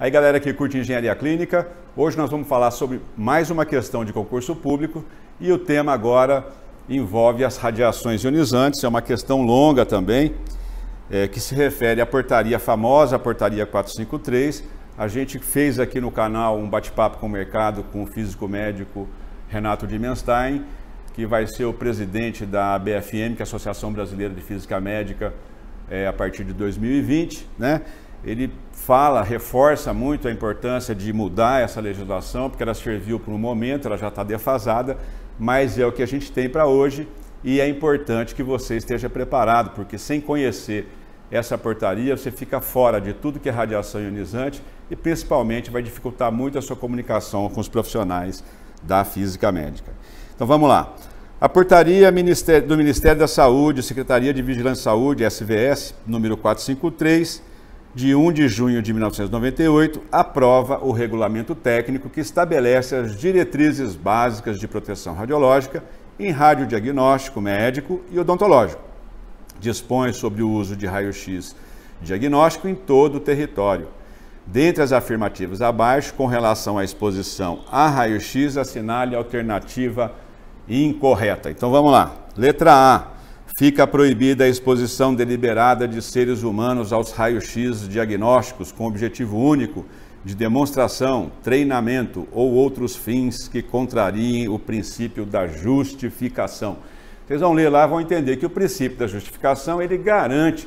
Aí, galera que curte engenharia clínica, hoje nós vamos falar sobre mais uma questão de concurso público e o tema agora envolve as radiações ionizantes, é uma questão longa também, é, que se refere à portaria famosa, a portaria 453. A gente fez aqui no canal um bate-papo com o mercado com o físico médico Renato Dimenstein, que vai ser o presidente da BFM, que é a Associação Brasileira de Física Médica, é, a partir de 2020, né? ele fala, reforça muito a importância de mudar essa legislação, porque ela serviu para um momento, ela já está defasada, mas é o que a gente tem para hoje e é importante que você esteja preparado, porque sem conhecer essa portaria, você fica fora de tudo que é radiação ionizante e principalmente vai dificultar muito a sua comunicação com os profissionais da física médica. Então vamos lá. A portaria do Ministério da Saúde, Secretaria de Vigilância e Saúde, SVS, número 453, de 1 de junho de 1998, aprova o regulamento técnico que estabelece as diretrizes básicas de proteção radiológica em radiodiagnóstico médico e odontológico. Dispõe sobre o uso de raio-x diagnóstico em todo o território. Dentre as afirmativas abaixo, com relação à exposição a raio-x, assinale a alternativa incorreta. Então vamos lá. Letra A Fica proibida a exposição deliberada de seres humanos aos raios-x diagnósticos com objetivo único de demonstração, treinamento ou outros fins que contrariem o princípio da justificação. Vocês vão ler lá, vão entender que o princípio da justificação ele garante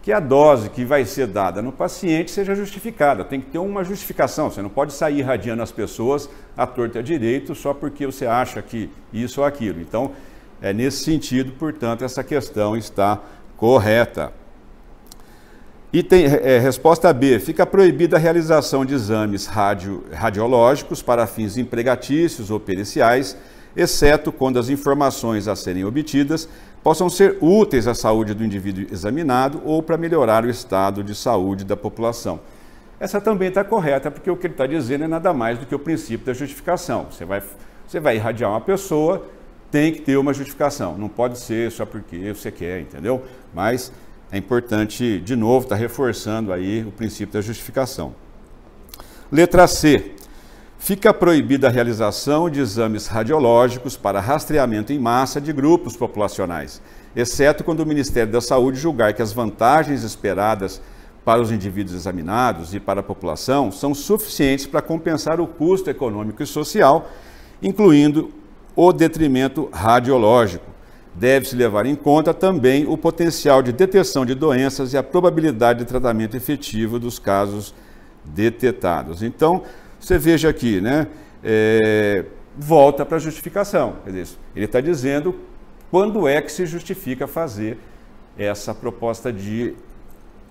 que a dose que vai ser dada no paciente seja justificada. Tem que ter uma justificação. Você não pode sair irradiando as pessoas à torta direito só porque você acha que isso ou aquilo. Então, é nesse sentido, portanto, essa questão está correta. Item, é, resposta B. Fica proibida a realização de exames radio, radiológicos para fins empregatícios ou periciais, exceto quando as informações a serem obtidas possam ser úteis à saúde do indivíduo examinado ou para melhorar o estado de saúde da população. Essa também está correta, porque o que ele está dizendo é nada mais do que o princípio da justificação. Você vai, você vai irradiar uma pessoa tem que ter uma justificação. Não pode ser só porque você quer, entendeu? Mas é importante, de novo, estar tá reforçando aí o princípio da justificação. Letra C. Fica proibida a realização de exames radiológicos para rastreamento em massa de grupos populacionais, exceto quando o Ministério da Saúde julgar que as vantagens esperadas para os indivíduos examinados e para a população são suficientes para compensar o custo econômico e social, incluindo o detrimento radiológico. Deve-se levar em conta também o potencial de detecção de doenças e a probabilidade de tratamento efetivo dos casos detetados. Então, você veja aqui, né? É, volta para a justificação. Ele está dizendo quando é que se justifica fazer essa proposta de,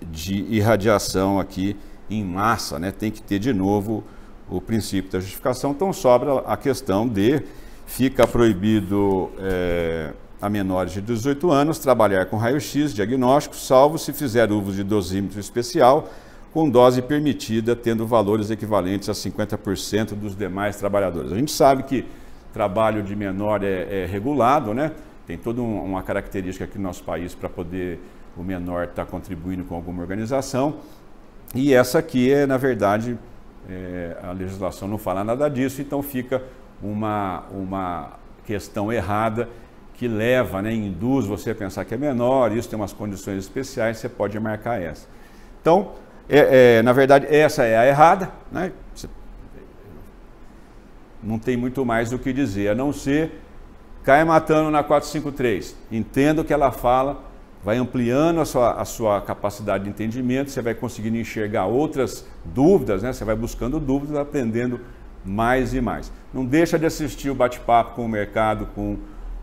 de irradiação aqui em massa, né? Tem que ter de novo o princípio da justificação. Então sobra a questão de Fica proibido é, a menores de 18 anos trabalhar com raio-x diagnóstico, salvo se fizer uso de dosímetro especial, com dose permitida, tendo valores equivalentes a 50% dos demais trabalhadores. A gente sabe que trabalho de menor é, é regulado, né? Tem toda um, uma característica aqui no nosso país para poder o menor estar tá contribuindo com alguma organização. E essa aqui é, na verdade, é, a legislação não fala nada disso, então fica uma, uma questão errada que leva, né, induz você a pensar que é menor, isso tem umas condições especiais, você pode marcar essa. Então, é, é, na verdade, essa é a errada, né? não tem muito mais o que dizer, a não ser cai matando na 453. Entenda o que ela fala, vai ampliando a sua, a sua capacidade de entendimento, você vai conseguindo enxergar outras dúvidas, né? você vai buscando dúvidas, aprendendo mais e mais. Não deixa de assistir o bate-papo com o mercado, com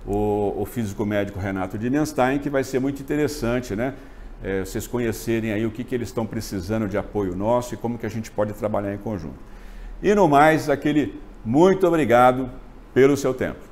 o, o físico médico Renato Dinenstein, que vai ser muito interessante, né? É, vocês conhecerem aí o que, que eles estão precisando de apoio nosso e como que a gente pode trabalhar em conjunto. E no mais, aquele muito obrigado pelo seu tempo.